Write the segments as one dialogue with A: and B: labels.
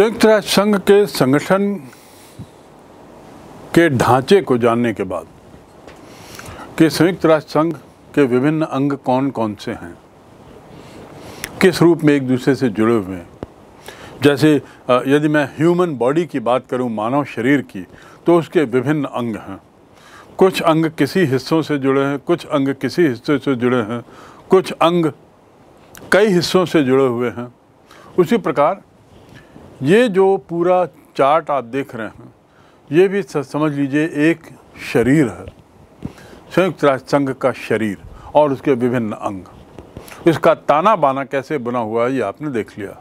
A: संयुक्त राष्ट्र संघ के संगठन के ढांचे को जानने के बाद कि संयुक्त राष्ट्र संघ के विभिन्न अंग कौन कौन से हैं किस रूप में एक दूसरे से जुड़े हुए हैं जैसे यदि मैं ह्यूमन बॉडी की बात करूं मानव शरीर की तो उसके विभिन्न अंग हैं कुछ अंग किसी हिस्सों से जुड़े हैं कुछ अंग किसी हिस्से से जुड़े हैं कुछ अंग कई हिस्सों से जुड़े हुए हैं उसी प्रकार ये जो पूरा चार्ट आप देख रहे हैं ये भी समझ लीजिए एक शरीर है संयुक्त राष्ट्र संघ का शरीर और उसके विभिन्न अंग इसका ताना बाना कैसे बना हुआ है ये आपने देख लिया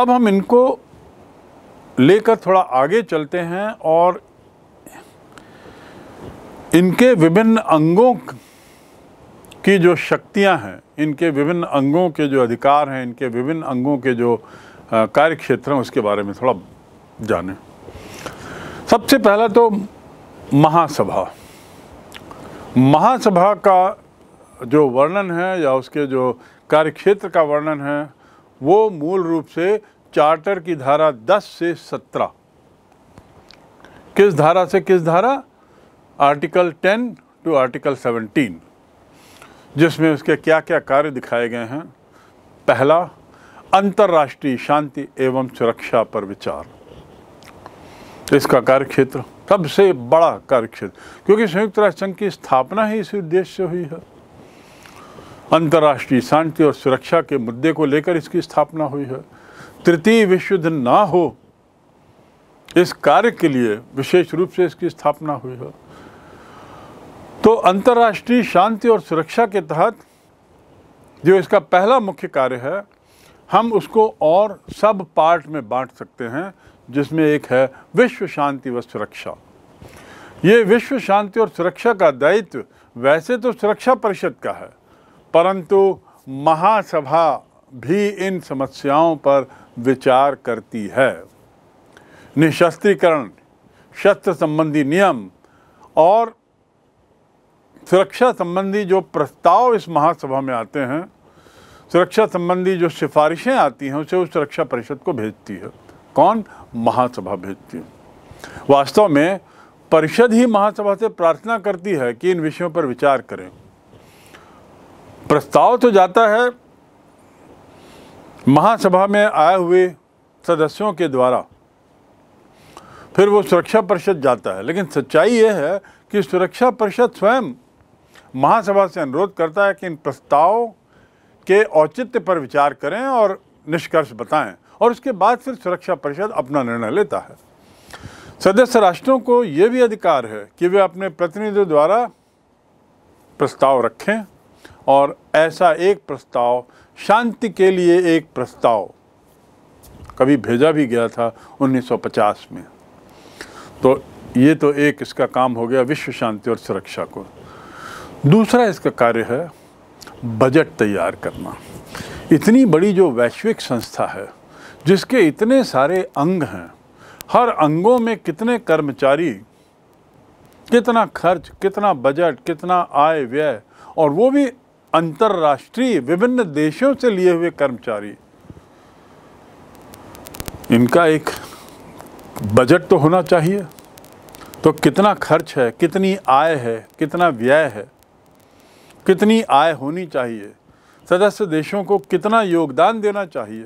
A: अब हम इनको लेकर थोड़ा आगे चलते हैं और इनके विभिन्न अंगों की जो शक्तियां हैं इनके विभिन्न अंगों के जो अधिकार हैं इनके विभिन्न अंगों के जो कार्य क्षेत्र हैं उसके बारे में थोड़ा जाने सबसे पहला तो महासभा महासभा का जो वर्णन है या उसके जो कार्यक्षेत्र का वर्णन है वो मूल रूप से चार्टर की धारा 10 से 17 किस धारा से किस धारा आर्टिकल 10 टू आर्टिकल 17 जिसमें उसके क्या क्या कार्य दिखाए गए हैं पहला अंतर्राष्ट्रीय शांति एवं सुरक्षा पर विचार इसका कार्यक्षेत्र सबसे बड़ा कार्यक्षेत्र क्योंकि संयुक्त राष्ट्र संघ की स्थापना ही इस उद्देश्य से हुई है अंतर्राष्ट्रीय शांति और सुरक्षा के मुद्दे को लेकर इसकी स्थापना हुई है तृतीय विश्व युद्ध ना हो इस कार्य के लिए विशेष रूप से इसकी स्थापना हुई है तो अंतर्राष्ट्रीय शांति और सुरक्षा के तहत जो इसका पहला मुख्य कार्य है हम उसको और सब पार्ट में बांट सकते हैं जिसमें एक है विश्व शांति व सुरक्षा ये विश्व शांति और सुरक्षा का दायित्व वैसे तो सुरक्षा परिषद का है परंतु महासभा भी इन समस्याओं पर विचार करती है निशस्त्रीकरण शस्त्र संबंधी नियम और सुरक्षा संबंधी जो प्रस्ताव इस महासभा में आते हैं सुरक्षा संबंधी जो सिफारिशें आती हैं उसे उस सुरक्षा परिषद को भेजती है कौन महासभा भेजती है वास्तव में परिषद ही महासभा से प्रार्थना करती है कि इन विषयों पर विचार करें प्रस्ताव तो जाता है महासभा में आए हुए सदस्यों के द्वारा फिर वो सुरक्षा परिषद जाता है लेकिन सच्चाई ये है कि सुरक्षा परिषद स्वयं महासभा से अनुरोध करता है कि इन प्रस्ताव के औचित्य पर विचार करें और निष्कर्ष बताएं और उसके बाद फिर सुरक्षा परिषद अपना निर्णय लेता है सदस्य राष्ट्रों को यह भी अधिकार है कि वे अपने प्रतिनिधियों द्वारा प्रस्ताव रखें और ऐसा एक प्रस्ताव शांति के लिए एक प्रस्ताव कभी भेजा भी गया था 1950 में तो ये तो एक इसका काम हो गया विश्व शांति और सुरक्षा को दूसरा इसका कार्य है बजट तैयार करना इतनी बड़ी जो वैश्विक संस्था है जिसके इतने सारे अंग हैं हर अंगों में कितने कर्मचारी कितना खर्च कितना बजट कितना आय व्यय और वो भी अंतर्राष्ट्रीय विभिन्न देशों से लिए हुए कर्मचारी इनका एक बजट तो होना चाहिए तो कितना खर्च है कितनी आय है कितना व्यय है कितनी आय होनी चाहिए सदस्य देशों को कितना योगदान देना चाहिए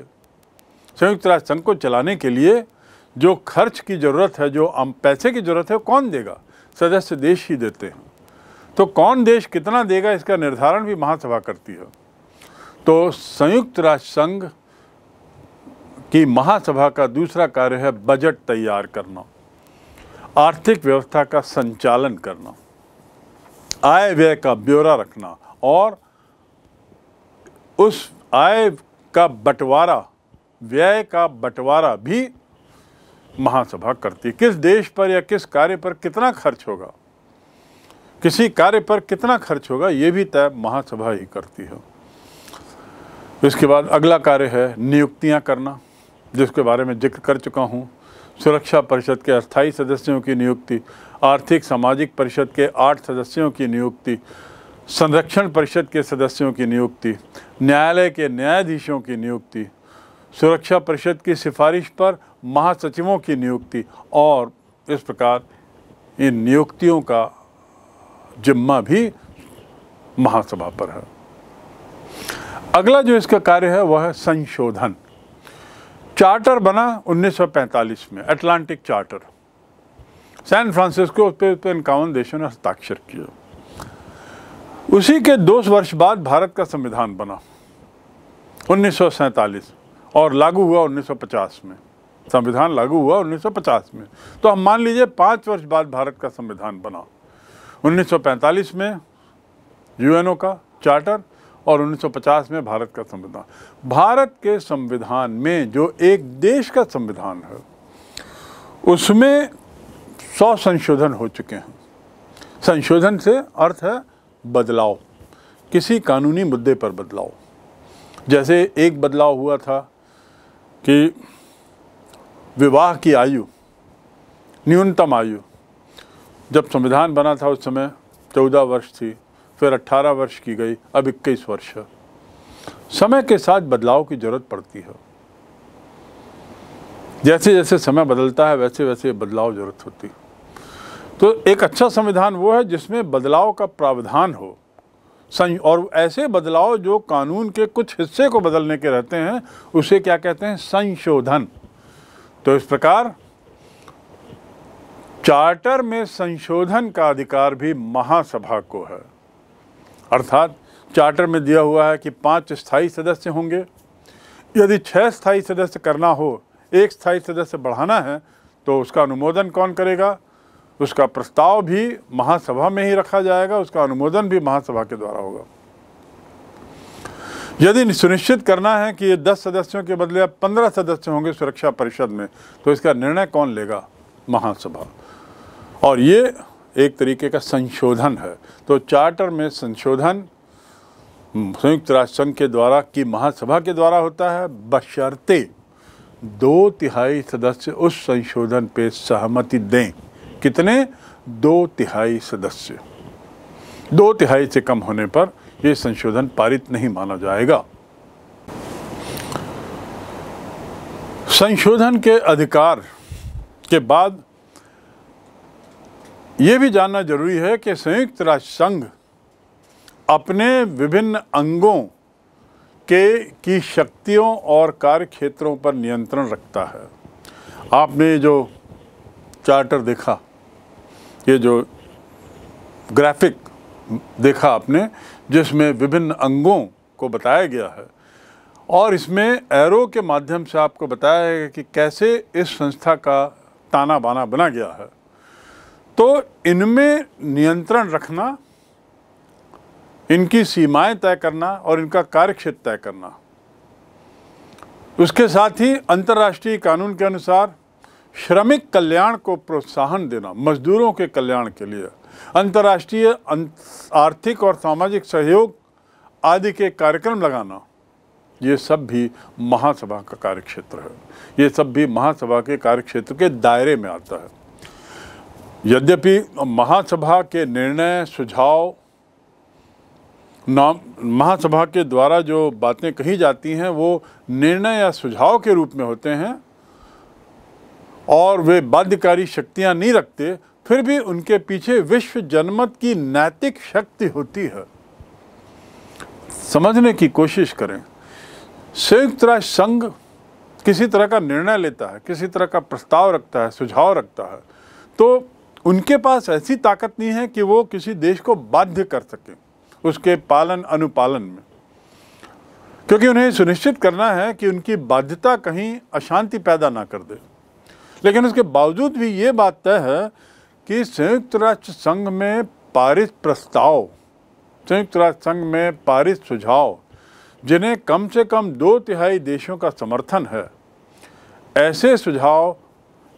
A: संयुक्त राष्ट्र संघ को चलाने के लिए जो खर्च की ज़रूरत है जो हम पैसे की ज़रूरत है कौन देगा सदस्य देश ही देते हैं तो कौन देश कितना देगा इसका निर्धारण भी महासभा करती है तो संयुक्त राष्ट्र संघ की महासभा का दूसरा कार्य है बजट तैयार करना आर्थिक व्यवस्था का संचालन करना आय व्यय का ब्यौरा रखना और उस आय का बंटवारा व्यय का बंटवारा भी महासभा करती किस देश पर या किस कार्य पर कितना खर्च होगा किसी कार्य पर कितना खर्च होगा ये भी तय महासभा ही करती है इसके बाद अगला कार्य है नियुक्तियां करना जिसके बारे में जिक्र कर चुका हूँ सुरक्षा परिषद के अस्थायी सदस्यों की नियुक्ति आर्थिक सामाजिक परिषद के आठ सदस्यों की नियुक्ति संरक्षण परिषद के सदस्यों की नियुक्ति न्यायालय के न्यायाधीशों की नियुक्ति सुरक्षा परिषद की सिफारिश पर महासचिवों की नियुक्ति और इस प्रकार इन नियुक्तियों का जिम्मा भी महासभा पर है अगला जो इसका कार्य है वह है संशोधन चार्टर बना 1945 में अटलांटिक चार्टर सैन फ्रांसिस्को पे तो इक्यावन देशों ने हस्ताक्षर किया उसी के दो वर्ष बाद भारत का संविधान बना उन्नीस और लागू हुआ 1950 में संविधान लागू हुआ 1950 में तो हम मान लीजिए पाँच वर्ष बाद भारत का संविधान बना 1945 में यूएनओ का चार्टर और 1950 में भारत का संविधान भारत के संविधान में जो एक देश का संविधान है उसमें सौ संशोधन हो चुके हैं संशोधन से अर्थ है बदलाव किसी कानूनी मुद्दे पर बदलाव जैसे एक बदलाव हुआ था कि विवाह की आयु न्यूनतम आयु जब संविधान बना था उस समय चौदह वर्ष थी फिर अट्ठारह वर्ष की गई अब इक्कीस वर्ष है समय के साथ बदलाव की जरूरत पड़ती है जैसे जैसे समय बदलता है वैसे वैसे बदलाव जरूरत होती है तो एक अच्छा संविधान वो है जिसमें बदलाव का प्रावधान हो और ऐसे बदलाव जो कानून के कुछ हिस्से को बदलने के रहते हैं उसे क्या कहते हैं संशोधन तो इस प्रकार चार्टर में संशोधन का अधिकार भी महासभा को है अर्थात चार्टर में दिया हुआ है कि पांच स्थायी सदस्य होंगे यदि छह स्थायी सदस्य करना हो एक स्थायी सदस्य बढ़ाना है तो उसका अनुमोदन कौन करेगा उसका प्रस्ताव भी महासभा में ही रखा जाएगा उसका अनुमोदन भी महासभा के द्वारा होगा यदि सुनिश्चित करना है कि ये दस सदस्यों के बदले अब पंद्रह सदस्य होंगे सुरक्षा परिषद में तो इसका निर्णय कौन लेगा महासभा और ये एक तरीके का संशोधन है तो चार्टर में संशोधन संयुक्त राष्ट्र संघ के द्वारा की महासभा के द्वारा होता है बशर्ते दो तिहाई सदस्य उस संशोधन पे सहमति दें कितने दो तिहाई सदस्य दो तिहाई से कम होने पर यह संशोधन पारित नहीं माना जाएगा संशोधन के अधिकार के बाद यह भी जानना जरूरी है कि संयुक्त राष्ट्र संघ अपने विभिन्न अंगों के की शक्तियों और कार्य क्षेत्रों पर नियंत्रण रखता है आपने जो चार्टर देखा ये जो ग्राफिक देखा आपने जिसमें विभिन्न अंगों को बताया गया है और इसमें एरो के माध्यम से आपको बताया गया कि कैसे इस संस्था का ताना बाना बना गया है तो इनमें नियंत्रण रखना इनकी सीमाएं तय करना और इनका कार्यक्षेत्र तय करना उसके साथ ही अंतर्राष्ट्रीय कानून के अनुसार श्रमिक कल्याण को प्रोत्साहन देना मजदूरों के कल्याण के लिए अंतर्राष्ट्रीय अं-, आर्थिक और सामाजिक सहयोग आदि के कार्यक्रम लगाना ये सब भी महासभा का कार्यक्षेत्र है ये सब भी महासभा के कार्यक्षेत्र के दायरे में आता है यद्यपि महासभा के निर्णय सुझाव नाम महासभा के द्वारा जो बातें कही जाती हैं वो निर्णय या सुझाव के रूप में होते हैं और वे बाध्यकारी शक्तियां नहीं रखते फिर भी उनके पीछे विश्व जनमत की नैतिक शक्ति होती है समझने की कोशिश करें संयुक्त राष्ट्र संघ किसी तरह का निर्णय लेता है किसी तरह का प्रस्ताव रखता है सुझाव रखता है तो उनके पास ऐसी ताकत नहीं है कि वो किसी देश को बाध्य कर सके उसके पालन अनुपालन में क्योंकि उन्हें सुनिश्चित करना है कि उनकी बाध्यता कहीं अशांति पैदा ना कर दे लेकिन उसके बावजूद भी ये बात तय है कि संयुक्त राष्ट्र संघ में पारित प्रस्ताव संयुक्त राष्ट्र संघ में पारित सुझाव जिन्हें कम से कम दो तिहाई देशों का समर्थन है ऐसे सुझाव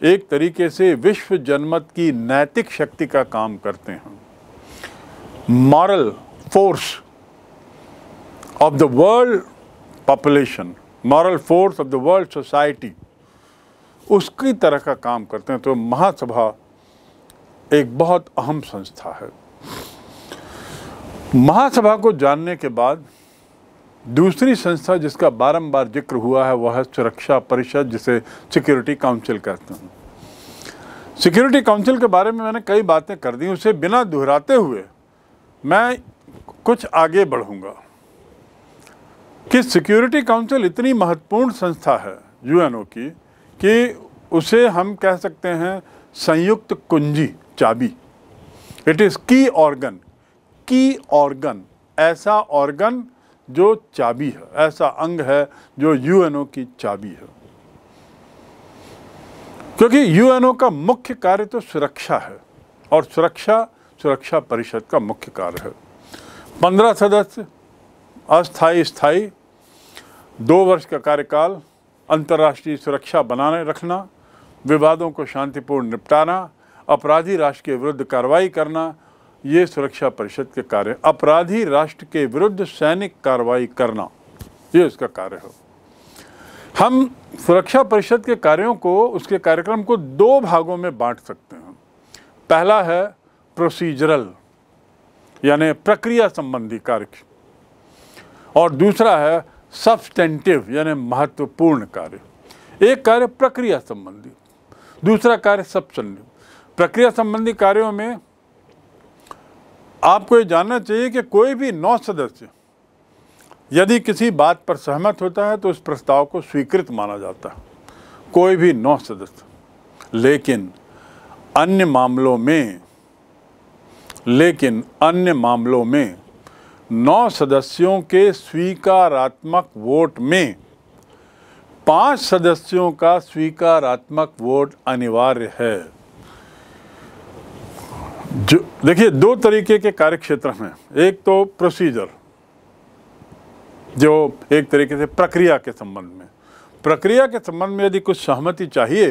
A: एक तरीके से विश्व जनमत की नैतिक शक्ति का काम करते हैं moral force of the world population moral force of the world society उसकी तरह का काम करते हैं तो महासभा एक बहुत अहम संस्था है महासभा को जानने के बाद दूसरी संस्था जिसका बारंबार जिक्र हुआ है वह है सुरक्षा परिषद जिसे सिक्योरिटी काउंसिल कहते हैं सिक्योरिटी काउंसिल के बारे में मैंने कई बातें कर दी उसे बिना दोहराते हुए मैं कुछ आगे बढ़ूंगा कि सिक्योरिटी काउंसिल इतनी महत्वपूर्ण संस्था है यूएनओ की कि उसे हम कह सकते हैं संयुक्त कुंजी चाबी it is key organ key organ ऐसा ऑर्गन जो चाबी है ऐसा अंग है जो यूएनओ की चाबी है क्योंकि यूएनओ का मुख्य कार्य तो सुरक्षा है और सुरक्षा सुरक्षा परिषद का मुख्य कार्य है पंद्रह सदस्य अस्थाई स्थाई दो वर्ष का कार्यकाल अंतर्राष्ट्रीय सुरक्षा बनाए रखना विवादों को शांतिपूर्ण निपटाना अपराधी राष्ट्र के विरुद्ध कार्रवाई करना ये सुरक्षा परिषद के कार्य अपराधी राष्ट्र के विरुद्ध सैनिक कार्रवाई करना ये उसका कार्य हो हम सुरक्षा परिषद के कार्यों को उसके कार्यक्रम को दो भागों में बांट सकते हैं पहला है प्रोसीजरल यानी प्रक्रिया संबंधी कार्य और दूसरा है सब्सटेंटिव यानी महत्वपूर्ण कार्य एक कार्य प्रक्रिया संबंधी दूसरा कार्य सब्सटेंटिव प्रक्रिया संबंधी कार्यों में आपको ये जानना चाहिए कि कोई भी नौ सदस्य यदि किसी बात पर सहमत होता है तो उस प्रस्ताव को स्वीकृत माना जाता है कोई भी नौ सदस्य लेकिन अन्य मामलों में लेकिन अन्य मामलों में नौ सदस्यों के स्वीकारात्मक वोट में पांच सदस्यों का स्वीकारात्मक वोट अनिवार्य है जो देखिए दो तरीके के कार्यक्षेत्र हैं एक तो प्रोसीजर जो एक तरीके से प्रक्रिया के संबंध में प्रक्रिया के संबंध में यदि कुछ सहमति चाहिए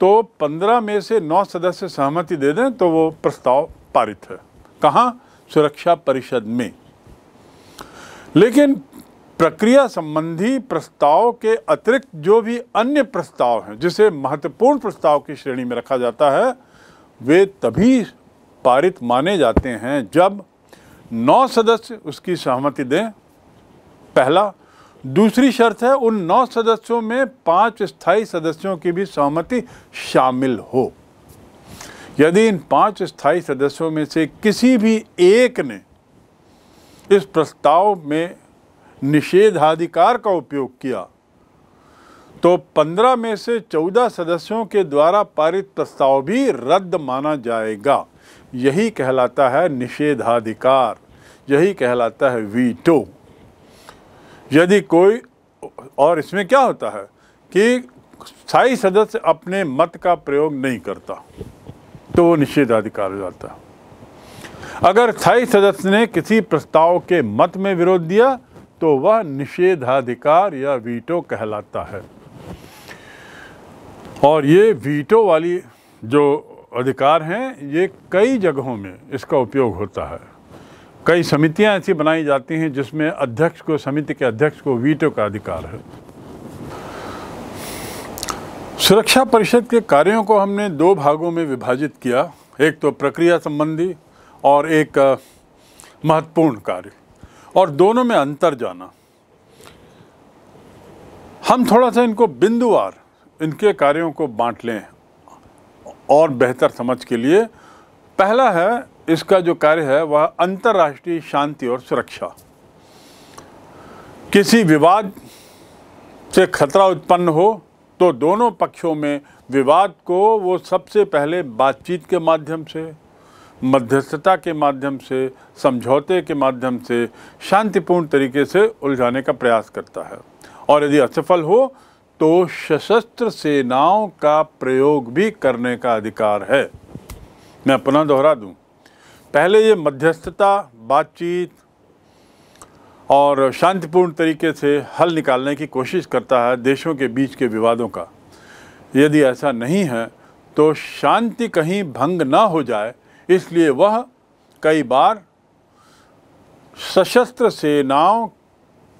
A: तो पंद्रह में से नौ सदस्य सहमति दे दें तो वो प्रस्ताव पारित है कहाँ सुरक्षा परिषद में लेकिन प्रक्रिया संबंधी प्रस्ताव के अतिरिक्त जो भी अन्य प्रस्ताव हैं जिसे महत्वपूर्ण प्रस्ताव की श्रेणी में रखा जाता है वे तभी पारित माने जाते हैं जब नौ सदस्य उसकी सहमति दें पहला दूसरी शर्त है उन नौ सदस्यों में पांच स्थायी सदस्यों की भी सहमति शामिल हो यदि इन पांच स्थायी सदस्यों में से किसी भी एक ने इस प्रस्ताव में निषेधाधिकार का उपयोग किया तो पंद्रह में से चौदह सदस्यों के द्वारा पारित प्रस्ताव भी रद्द माना जाएगा यही कहलाता है निषेधाधिकार यही कहलाता है वीटो यदि कोई और इसमें क्या होता है कि स्थायी सदस्य अपने मत का प्रयोग नहीं करता तो वो निषेधाधिकार हो जाता है अगर स्थायी सदस्य ने किसी प्रस्ताव के मत में विरोध दिया तो वह निषेधाधिकार या वीटो कहलाता है और ये वीटो वाली जो अधिकार हैं ये कई जगहों में इसका उपयोग होता है कई समितियां ऐसी बनाई जाती हैं जिसमें अध्यक्ष को समिति के अध्यक्ष को वीटो का अधिकार है सुरक्षा परिषद के कार्यों को हमने दो भागों में विभाजित किया एक तो प्रक्रिया संबंधी और एक महत्वपूर्ण कार्य और दोनों में अंतर जाना हम थोड़ा सा इनको बिंदुवार इनके कार्यों को बांट लें और बेहतर समझ के लिए पहला है इसका जो कार्य है वह अंतर्राष्ट्रीय शांति और सुरक्षा किसी विवाद से खतरा उत्पन्न हो तो दोनों पक्षों में विवाद को वो सबसे पहले बातचीत के माध्यम से मध्यस्थता के माध्यम से समझौते के माध्यम से शांतिपूर्ण तरीके से उलझाने का प्रयास करता है और यदि असफल हो तो सशस्त्र सेनाओं का प्रयोग भी करने का अधिकार है मैं पुनः दोहरा दूं पहले ये मध्यस्थता बातचीत और शांतिपूर्ण तरीके से हल निकालने की कोशिश करता है देशों के बीच के विवादों का यदि ऐसा नहीं है तो शांति कहीं भंग ना हो जाए इसलिए वह कई बार सशस्त्र सेनाओं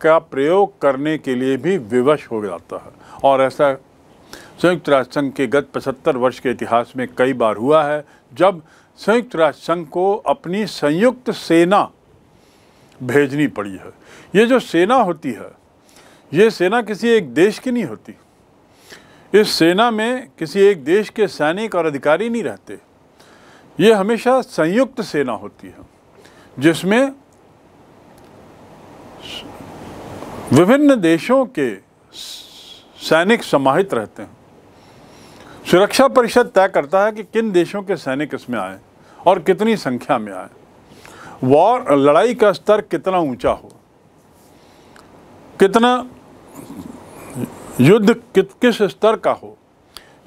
A: का प्रयोग करने के लिए भी विवश हो जाता है और ऐसा संयुक्त राष्ट्र संघ के गत 75 वर्ष के इतिहास में कई बार हुआ है जब संयुक्त राष्ट्र संघ को अपनी संयुक्त सेना भेजनी पड़ी है ये जो सेना होती है ये सेना किसी एक देश की नहीं होती इस सेना में किसी एक देश के सैनिक और अधिकारी नहीं रहते ये हमेशा संयुक्त सेना होती है जिसमें विभिन्न देशों के सैनिक समाहित रहते हैं सुरक्षा परिषद तय करता है कि किन देशों के सैनिक इसमें आए और कितनी संख्या में आए वॉर लड़ाई का स्तर कितना ऊंचा हो कितना युद्ध कि, किस स्तर का हो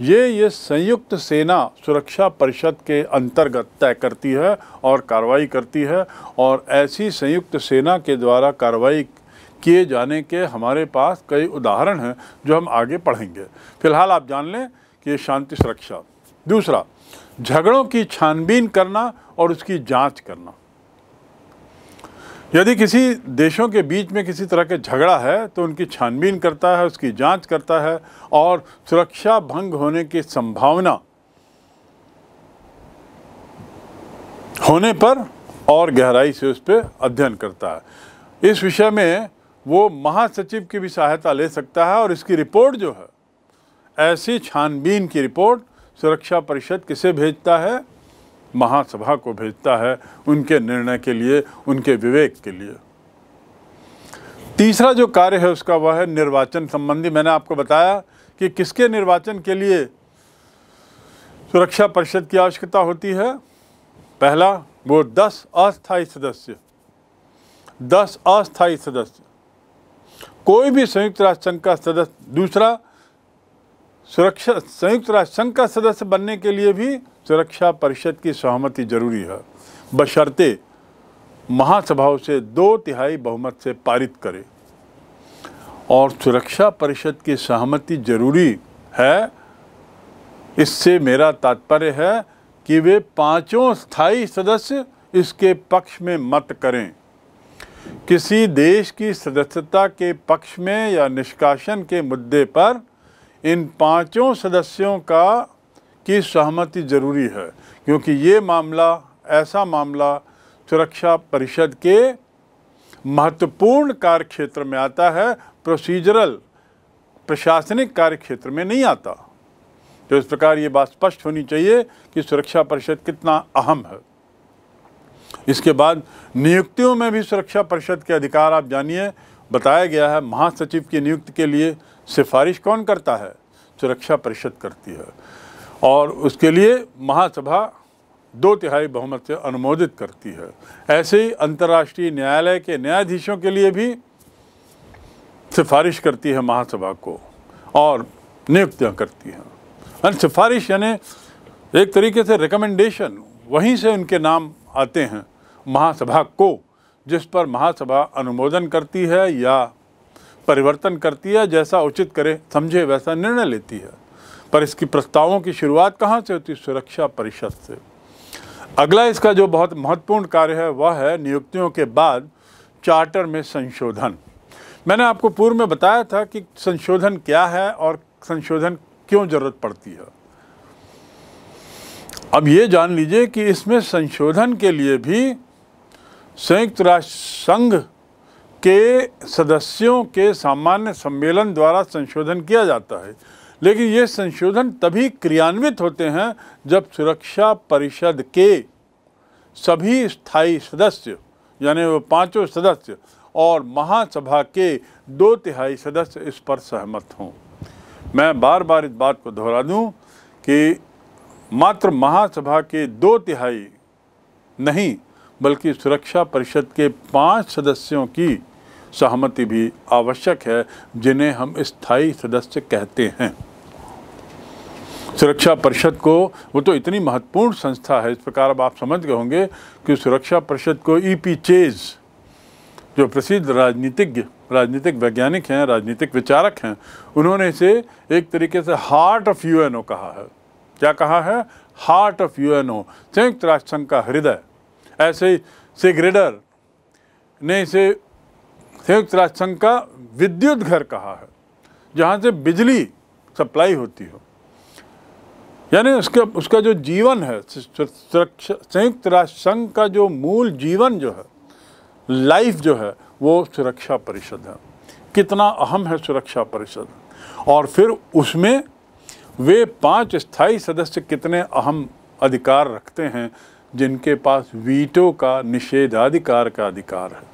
A: ये ये संयुक्त सेना सुरक्षा परिषद के अंतर्गत तय करती है और कार्रवाई करती है और ऐसी संयुक्त सेना के द्वारा कार्रवाई किए जाने के हमारे पास कई उदाहरण हैं जो हम आगे पढ़ेंगे फिलहाल आप जान लें कि ये शांति सुरक्षा दूसरा झगड़ों की छानबीन करना और उसकी जांच करना यदि किसी देशों के बीच में किसी तरह के झगड़ा है तो उनकी छानबीन करता है उसकी जांच करता है और सुरक्षा भंग होने की संभावना होने पर और गहराई से उस पर अध्ययन करता है इस विषय में वो महासचिव की भी सहायता ले सकता है और इसकी रिपोर्ट जो है ऐसी छानबीन की रिपोर्ट सुरक्षा परिषद किसे भेजता है महासभा को भेजता है उनके निर्णय के लिए उनके विवेक के लिए तीसरा जो कार्य है उसका वह है निर्वाचन संबंधी मैंने आपको बताया कि किसके निर्वाचन के लिए सुरक्षा परिषद की आवश्यकता होती है पहला वो दस अस्थायी सदस्य दस अस्थायी सदस्य कोई भी संयुक्त राष्ट्र संघ का सदस्य दूसरा सुरक्षा संयुक्त राष्ट्र संघ का सदस्य बनने के लिए भी सुरक्षा परिषद की सहमति जरूरी है बशर्ते महासभाओं से दो तिहाई बहुमत से पारित करे और सुरक्षा परिषद की सहमति जरूरी है इससे मेरा तात्पर्य है कि वे पांचों स्थायी सदस्य इसके पक्ष में मत करें किसी देश की सदस्यता के पक्ष में या निष्कासन के मुद्दे पर इन पांचों सदस्यों का की सहमति जरूरी है क्योंकि ये मामला ऐसा मामला सुरक्षा परिषद के महत्वपूर्ण कार्य क्षेत्र में आता है प्रोसीजरल प्रशासनिक कार्य क्षेत्र में नहीं आता तो इस प्रकार ये बात स्पष्ट होनी चाहिए कि सुरक्षा परिषद कितना अहम है इसके बाद नियुक्तियों में भी सुरक्षा परिषद के अधिकार आप जानिए बताया गया है महासचिव की नियुक्ति के लिए सिफारिश कौन करता है सुरक्षा परिषद करती है और उसके लिए महासभा दो तिहाई बहुमत से अनुमोदित करती है ऐसे ही अंतर्राष्ट्रीय न्यायालय के न्यायाधीशों के लिए भी सिफारिश करती है महासभा को और नियुक्तियाँ करती हैं और सिफारिश यानी एक तरीके से रिकमेंडेशन वहीं से उनके नाम आते हैं महासभा को जिस पर महासभा अनुमोदन करती है या परिवर्तन करती है जैसा उचित करे समझे वैसा निर्णय लेती है पर इसकी प्रस्तावों की शुरुआत कहाँ से होती सुरक्षा परिषद से अगला इसका जो बहुत महत्वपूर्ण कार्य है वह है नियुक्तियों के बाद चार्टर में संशोधन मैंने आपको पूर्व में बताया था कि संशोधन क्या है और संशोधन क्यों जरूरत पड़ती है अब ये जान लीजिए कि इसमें संशोधन के लिए भी संयुक्त राष्ट्र संघ के सदस्यों के सामान्य सम्मेलन द्वारा संशोधन किया जाता है लेकिन ये संशोधन तभी क्रियान्वित होते हैं जब सुरक्षा परिषद के सभी स्थायी सदस्य यानी वो पांचों सदस्य और महासभा के दो तिहाई सदस्य इस पर सहमत हों मैं बार बार इस बात को दोहरा दूं कि मात्र महासभा के दो तिहाई नहीं बल्कि सुरक्षा परिषद के पांच सदस्यों की सहमति भी आवश्यक है जिन्हें हम स्थायी सदस्य कहते हैं सुरक्षा परिषद को वो तो इतनी महत्वपूर्ण संस्था है इस प्रकार अब आप समझ गए होंगे कि सुरक्षा परिषद को ई पी चेज जो प्रसिद्ध राजनीतिज्ञ राजनीतिक वैज्ञानिक हैं राजनीतिक विचारक हैं उन्होंने इसे एक तरीके से हार्ट ऑफ यूएनओ कहा है क्या कहा है हार्ट ऑफ यूएनओ संयुक्त राष्ट्र संघ का हृदय ऐसे सिग्रेडर ने इसे संयुक्त राष्ट्र संघ का विद्युत घर कहा है जहाँ से बिजली सप्लाई होती हो यानी उसके उसका जो जीवन है संयुक्त राष्ट्र संघ का जो मूल जीवन जो है लाइफ जो है वो सुरक्षा परिषद है कितना अहम है सुरक्षा परिषद और फिर उसमें वे पांच स्थायी सदस्य कितने अहम अधिकार रखते हैं जिनके पास वीटो का निषेधाधिकार का अधिकार है